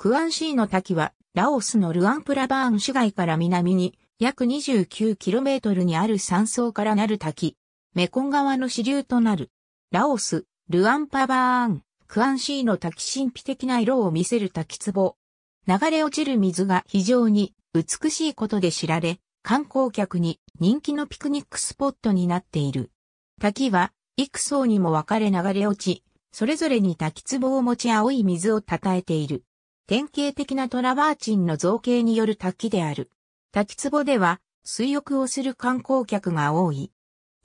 クアンシーの滝は、ラオスのルアンプラバーン市街から南に、約 29km にある山荘からなる滝、メコン川の支流となる。ラオス、ルアンパバーン、クアンシーの滝神秘的な色を見せる滝壺。流れ落ちる水が非常に美しいことで知られ、観光客に人気のピクニックスポットになっている。滝は、幾層にも分かれ流れ落ち、それぞれに滝壺を持ち青い水をたたえている。典型的なトラバーチンの造形による滝である。滝壺では、水浴をする観光客が多い。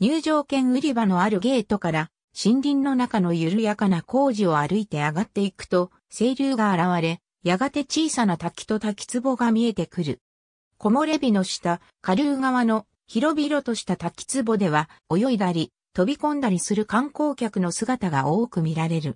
入場券売り場のあるゲートから、森林の中の緩やかな工事を歩いて上がっていくと、清流が現れ、やがて小さな滝と滝壺が見えてくる。木漏れ日の下、下流側の広々とした滝壺では、泳いだり、飛び込んだりする観光客の姿が多く見られる。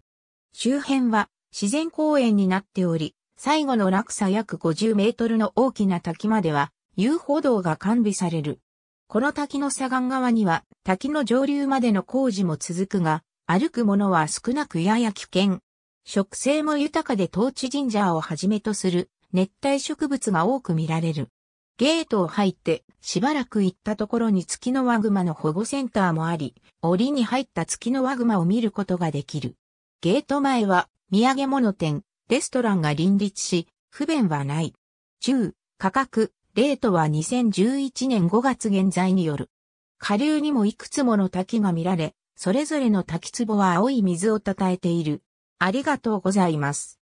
周辺は自然公園になっており、最後の落差約50メートルの大きな滝までは遊歩道が完備される。この滝の左岸側には滝の上流までの工事も続くが、歩く者は少なくやや危険。植生も豊かで当地神ジンジャーをはじめとする熱帯植物が多く見られる。ゲートを入ってしばらく行ったところに月のワグマの保護センターもあり、檻に入った月のワグマを見ることができる。ゲート前は土産物店、レストランが林立し、不便はない。中、価格、レートは2011年5月現在による。下流にもいくつもの滝が見られ、それぞれの滝壺は青い水をたたえている。ありがとうございます。